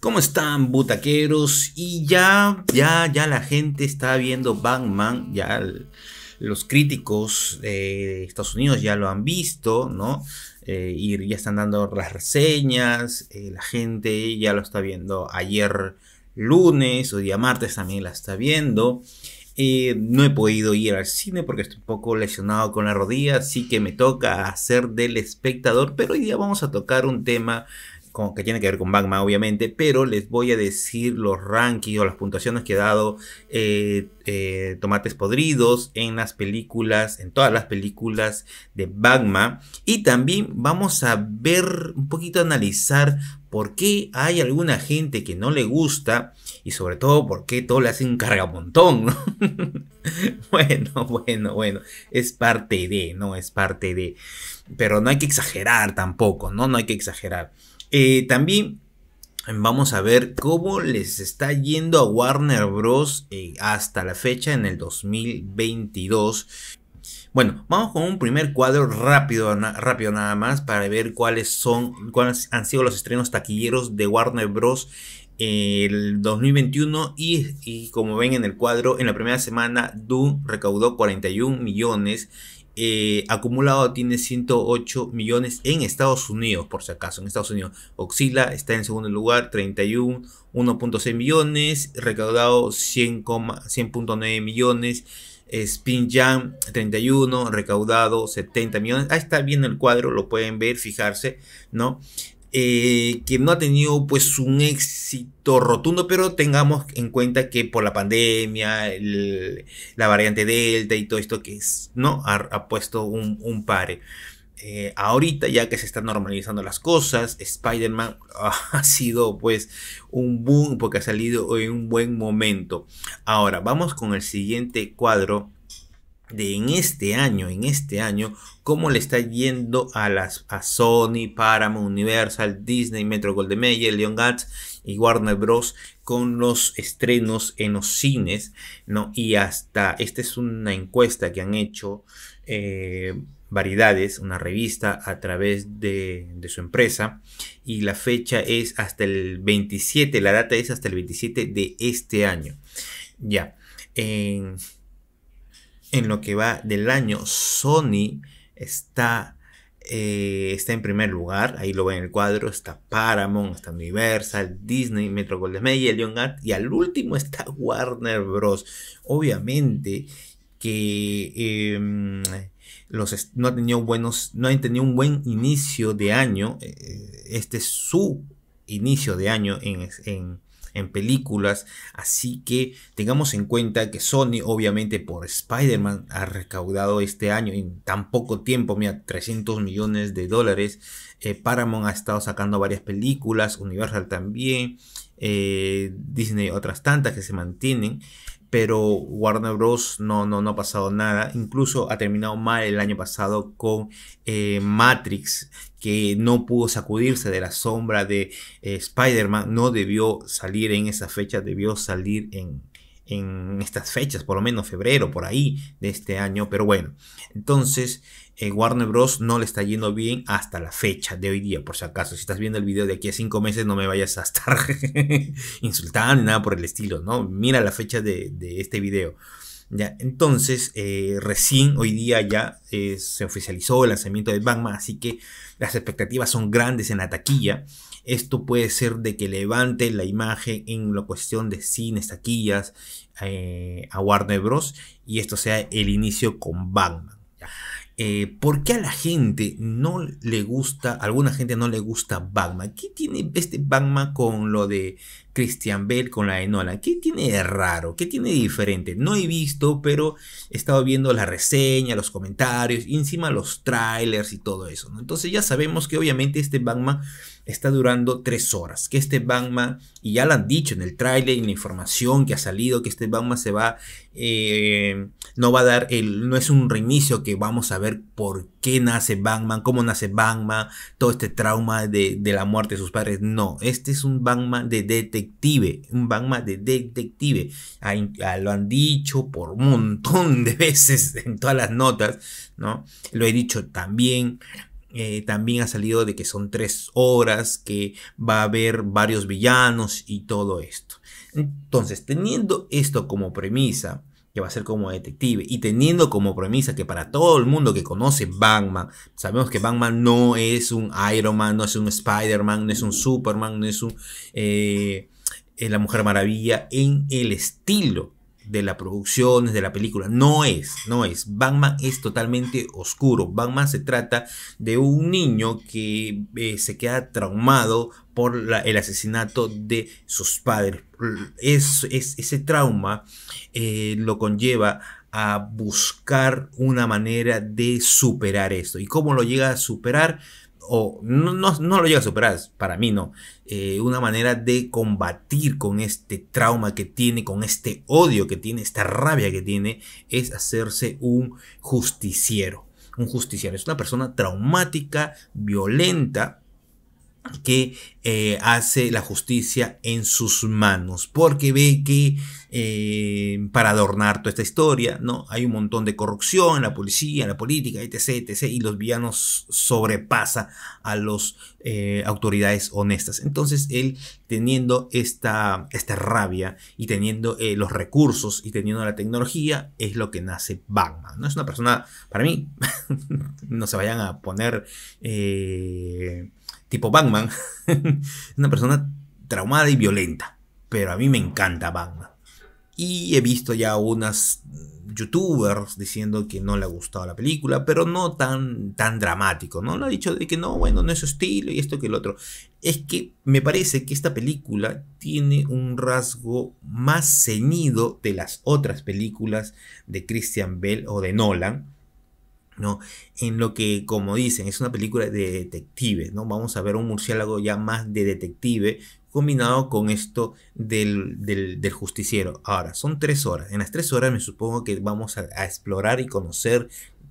¿Cómo están, butaqueros? Y ya, ya, ya la gente está viendo Batman, ya los críticos de Estados Unidos ya lo han visto, ¿no? Eh, y ya están dando las reseñas, eh, la gente ya lo está viendo ayer lunes o día martes también la está viendo. Eh, no he podido ir al cine porque estoy un poco lesionado con la rodilla, así que me toca hacer del espectador, pero hoy día vamos a tocar un tema que tiene que ver con Magma, obviamente, pero les voy a decir los rankings o las puntuaciones que ha dado eh, eh, Tomates Podridos en las películas, en todas las películas de Magma. Y también vamos a ver un poquito, analizar por qué hay alguna gente que no le gusta y sobre todo por qué todo le hace un cargamontón, bueno, bueno, bueno, es parte de, ¿no? Es parte de. Pero no hay que exagerar tampoco, ¿no? No hay que exagerar. Eh, también vamos a ver cómo les está yendo a Warner Bros. Eh, hasta la fecha en el 2022. Bueno, vamos con un primer cuadro rápido, rápido nada más para ver cuáles son, cuáles han sido los estrenos taquilleros de Warner Bros. el 2021 y, y como ven en el cuadro, en la primera semana Doom recaudó 41 millones eh, acumulado tiene 108 millones en Estados Unidos, por si acaso, en Estados Unidos. Oxila está en segundo lugar, 31, 1.6 millones, recaudado 100,9 millones. Spin Jam 31, recaudado 70 millones. Ahí está bien el cuadro, lo pueden ver, fijarse, ¿no? Eh, que no ha tenido pues un éxito rotundo, pero tengamos en cuenta que por la pandemia, la variante Delta y todo esto que es, ¿no? Ha, puesto un, un pare. Eh, ahorita ya que se están normalizando las cosas, Spider-Man ha sido pues un boom porque ha salido en un buen momento. Ahora vamos con el siguiente cuadro de en este año, en este año, cómo le está yendo a las a Sony, Paramount, Universal, Disney, Metro Goldwyn Mayer, Leon y Warner Bros con los estrenos en los cines, ¿no? Y hasta esta es una encuesta que han hecho eh, Variedades, una revista a través de, su empresa. Y la fecha es hasta el 27, la data es hasta el 27 de este año. Ya. en en lo que va del año, Sony está, eh, está en primer lugar, ahí lo ven en el cuadro, está Paramount, está Universal, Disney, Metro Goldwyn Mayer, Leonard y al último está Warner Bros. Obviamente que em, los no, buenos, no han tenido un buen inicio de año, eh, este es su inicio de año en, en en películas. Así que tengamos en cuenta que Sony, obviamente por Spider-Man, ha recaudado este año en tan poco tiempo, mira, 300 millones de dólares. Eh, Paramount ha estado sacando varias películas, Universal también, eh, Disney otras tantas que se mantienen. Pero Warner Bros. No, no, no ha pasado nada. Incluso ha terminado mal el año pasado con eh, Matrix que no pudo sacudirse de la sombra de eh, Spider-Man, no debió salir en esa fecha, debió salir en, estas fechas, por lo menos febrero, por ahí de este año, pero bueno, entonces eh, Warner Bros. no le está yendo bien hasta la fecha de hoy día, por si acaso, si estás viendo el video de aquí a cinco meses no me vayas a estar insultando, nada por el estilo, ¿no? Mira la fecha de, de este video entonces, eh, recién hoy día ya eh, se oficializó el lanzamiento de Batman, así que las expectativas son grandes en la taquilla. Esto puede ser de que levante la imagen en la cuestión de cines, taquillas, eh, a Warner Bros. Y esto sea el inicio con Batman. ¿Por qué a la gente no le gusta, alguna gente no le gusta Batman? ¿Qué tiene este Batman con lo de Christian Bell con la Enola, ¿Qué tiene de raro? ¿Qué tiene diferente? No he visto, pero he estado viendo la reseña, los comentarios, encima los trailers y todo eso. Entonces ya sabemos que obviamente este Batman está durando tres horas. Que este Batman, y ya lo han dicho en el trailer en la información que ha salido, que este Batman se va, eh, no va a dar, el, no es un reinicio que vamos a ver por qué nace Batman, cómo nace Batman, todo este trauma de, la muerte de sus padres. No, este es un Batman de detective un Batman de detective. Ah, ah, lo han dicho por un montón de veces en todas las notas, ¿no? Lo he dicho también. Eh, también ha salido de que son tres horas, que va a haber varios villanos y todo esto. Entonces, teniendo esto como premisa, que va a ser como detective, y teniendo como premisa que para todo el mundo que conoce Batman, sabemos que Batman no es un Iron Man, no es un Spider-Man, no es un Superman, no es un... Eh, la Mujer Maravilla en el estilo de las producciones, de la película. No es, no es. Batman es totalmente oscuro. Batman se trata de un niño que eh, se queda traumado por el asesinato de sus padres. ese trauma eh, lo conlleva a buscar una manera de superar esto. ¿Y cómo lo llega a superar? o no, no, no, lo llega a superar, para mí no, eh, una manera de combatir con este trauma que tiene, con este odio que tiene, esta rabia que tiene, es hacerse un justiciero. Un justiciero es una persona traumática, violenta, que eh, hace la justicia en sus manos, porque ve que eh, para adornar toda esta historia, ¿no? Hay un montón de corrupción en la policía, en la política, etc., y los villanos sobrepasa a las eh, autoridades honestas. Entonces él, teniendo esta, esta rabia y teniendo los recursos y teniendo la tecnología, es lo que nace Batman, ¿no? Es una persona, para mí, no se vayan a poner tipo Batman, una persona traumada y violenta, pero a mí me encanta Batman. Y he visto ya unas youtubers diciendo que no le ha gustado la película, pero no tan, tan dramático, ¿no? Lo ha dicho de que no, bueno, no es su estilo y esto que el otro. Es que me parece que esta película tiene un rasgo más ceñido de las otras películas de Christian Bell o de Nolan, en lo que, como dicen, es una película de detective, ¿no? Vamos a ver un murciélago ya más de detective combinado con esto del, justiciero. Ahora, son tres horas. En las tres horas me supongo que vamos a explorar y conocer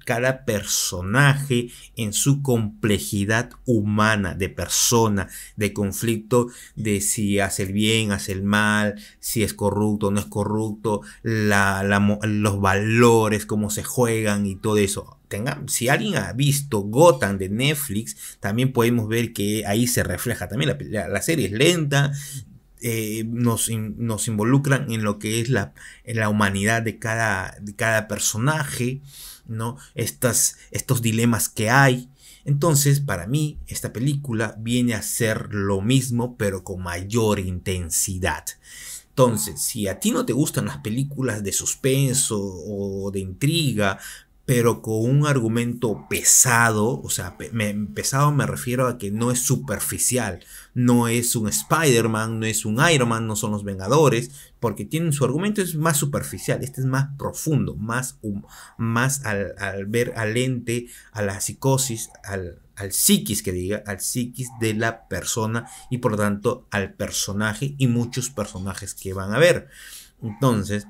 cada personaje en su complejidad humana, de persona, de conflicto, de si hace el bien, hace el mal, si es corrupto, no es corrupto, los valores, cómo se juegan y todo eso. si alguien ha visto Gotham de Netflix, también podemos ver que ahí se refleja también. la, serie es lenta, eh, nos, involucran en lo que es la, en la humanidad de cada, de cada personaje. ¿no? Estas, estos dilemas que hay. Entonces, para mí, esta película viene a ser lo mismo, pero con mayor intensidad. Entonces, si a ti no te gustan las películas de suspenso o de intriga, pero con un argumento pesado, o sea, pesado me refiero a que no es superficial, no es un Spider-Man, no es un Iron Man, no son los Vengadores, porque tienen su argumento es más superficial, este es más profundo, más, más al, ver al ente, a la psicosis, al, al psiquis que diga, al psiquis de la persona y por lo tanto al personaje y muchos personajes que van a ver. Entonces,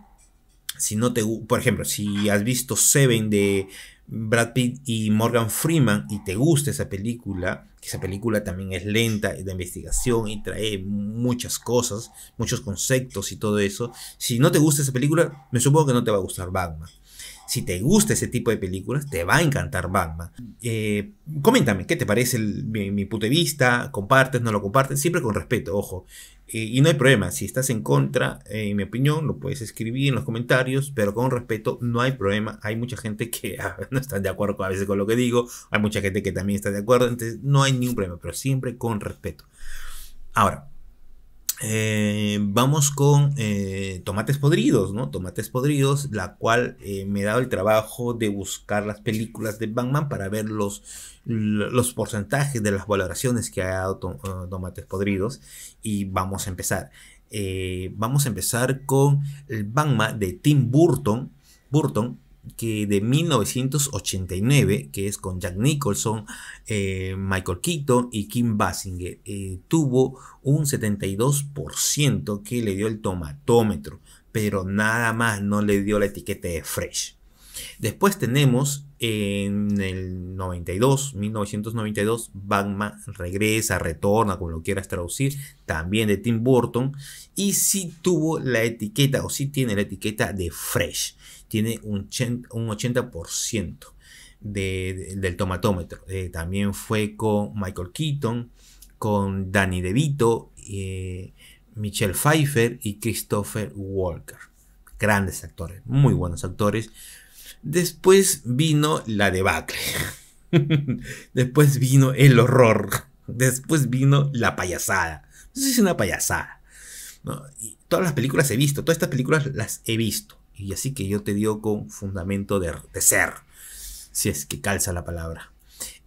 si no te, por ejemplo, si has visto Seven de Brad Pitt y Morgan Freeman y te gusta esa película, que esa película también es lenta de investigación y trae muchas cosas, muchos conceptos y todo eso, si no te gusta esa película, me supongo que no te va a gustar Batman. Si te gusta ese tipo de películas, te va a encantar Batman. Eh, coméntame, ¿qué te parece mi, punto de vista? ¿Compartes, no lo compartes? Siempre con respeto, ojo. Eh, y no hay problema, si estás en contra, eh, en mi opinión, lo puedes escribir en los comentarios, pero con respeto no hay problema. Hay mucha gente que no está de acuerdo a veces con lo que digo, hay mucha gente que también está de acuerdo, entonces no hay ningún problema, pero siempre con respeto. Ahora, eh, vamos con eh, Tomates Podridos, ¿no? Tomates Podridos, la cual eh, me he dado el trabajo de buscar las películas de bangman para ver los, los porcentajes de las valoraciones que ha dado Tomates Podridos. Y vamos a empezar. vamos a empezar con el Batman de Tim Burton. Burton que de 1989, que es con Jack Nicholson, eh, Michael Keaton y Kim Basinger, eh, tuvo un 72% que le dio el tomatómetro, pero nada más no le dio la etiqueta de fresh. Después tenemos en el 92, 1992, Batman regresa, retorna, como lo quieras traducir, también de Tim Burton. Y sí tuvo la etiqueta, o sí tiene la etiqueta de Fresh. Tiene un 80%. del tomatómetro. Eh, también fue con Michael Keaton, con Danny DeVito, eh, Michelle Pfeiffer y Christopher Walker. Grandes actores, muy buenos actores. Después vino la debacle. Después vino el horror. Después vino la payasada. si es una payasada. todas las películas he visto, todas estas películas las he visto. Y así que yo te digo con fundamento de, ser, si es que calza la palabra.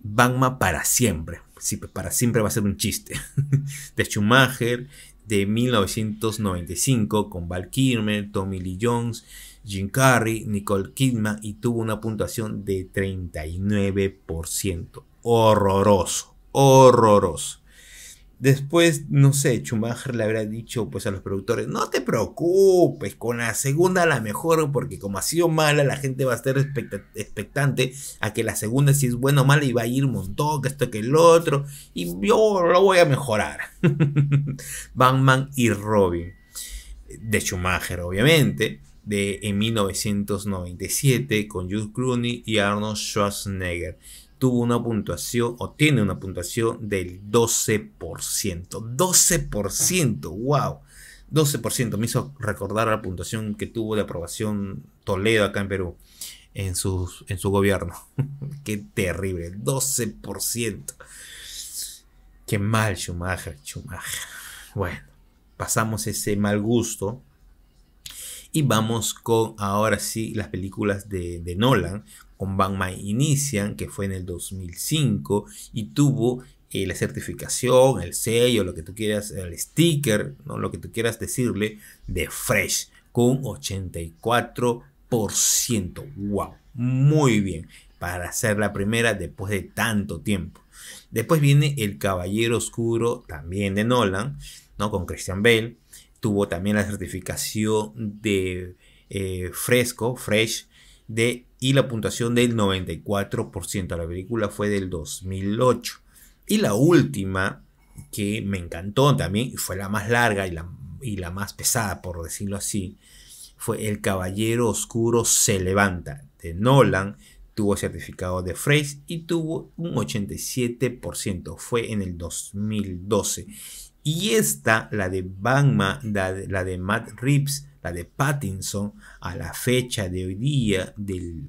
Bangma para siempre. Sí, pues, para siempre va a ser un chiste. De Schumacher, de 1995, con Val Tommy Lee Jones Jim Carrey, Nicole Kidman y tuvo una puntuación de 39%. Horroroso, horroroso. Después, no sé, Schumacher le habrá dicho pues a los productores, no te preocupes, con la segunda la mejor, porque como ha sido mala, la gente va a estar expectante a que la segunda si es buena o mala y va a ir un que esto, que el otro, y yo lo voy a mejorar. Batman y Robin, de Schumacher obviamente, de, en 1997 con Jules Gruny y Arnold Schwarzenegger. Tuvo una puntuación o tiene una puntuación del 12%. 12%, wow. 12% me hizo recordar la puntuación que tuvo de aprobación Toledo acá en Perú en, sus, en su gobierno. Qué terrible, 12%. Qué mal, Schumacher, Schumacher. Bueno, pasamos ese mal gusto y vamos con ahora sí las películas de, Nolan, con Batman Inician, que fue en el 2005 y tuvo eh, la certificación, el sello, lo que tú quieras, el sticker, ¿no? lo que tú quieras decirle, de Fresh, con 84%. ¡Wow! Muy bien, para hacer la primera después de tanto tiempo. Después viene El Caballero Oscuro, también de Nolan, ¿no? con Christian Bale, tuvo también la certificación de eh, fresco, fresh, de, y la puntuación del 94%. La película fue del 2008. Y la última, que me encantó también, y fue la más larga y la, y la más pesada, por decirlo así, fue El Caballero Oscuro se levanta, de Nolan, tuvo certificado de Fresh y tuvo un 87%. Fue en el 2012. Y esta, la de Bangma, la de, Matt Reeves, la de Pattinson, a la fecha de hoy día del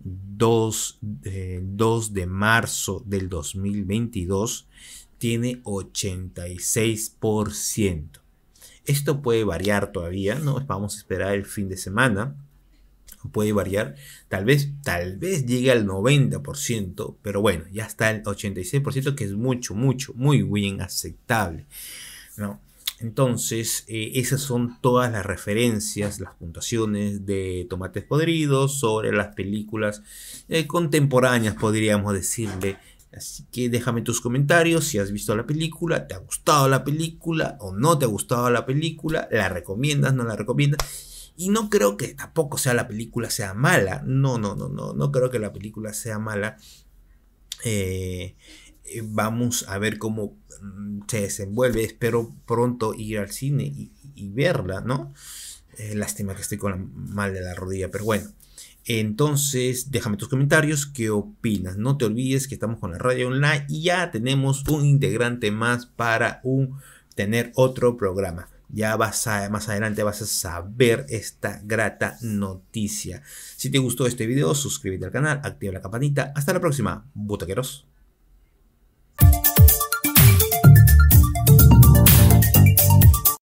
2, eh, de marzo del 2022, tiene 86%. Esto puede variar todavía, ¿no? Vamos a esperar el fin de semana puede variar, tal vez, tal vez llegue al 90%, pero bueno, ya está el 86%, que es mucho, mucho, muy bien aceptable, Entonces, eh, esas son todas las referencias, las puntuaciones de Tomates Podridos sobre las películas eh, contemporáneas, podríamos decirle. Así que déjame tus comentarios si has visto la película, te ha gustado la película o no te ha gustado la película, la recomiendas, no la recomiendas y no creo que tampoco sea la película sea mala. No, no, no, no. No creo que la película sea mala. Eh, eh, vamos a ver cómo mm, se desenvuelve. Espero pronto ir al cine y, verla, ¿no? Eh, lástima que estoy con la, mal de la rodilla, pero bueno. Entonces, déjame tus comentarios, qué opinas. No te olvides que estamos con la radio online y ya tenemos un integrante más para un, tener otro programa ya vas a, más adelante vas a saber esta grata noticia. Si te gustó este video, suscríbete al canal, activa la campanita. Hasta la próxima, butaqueros.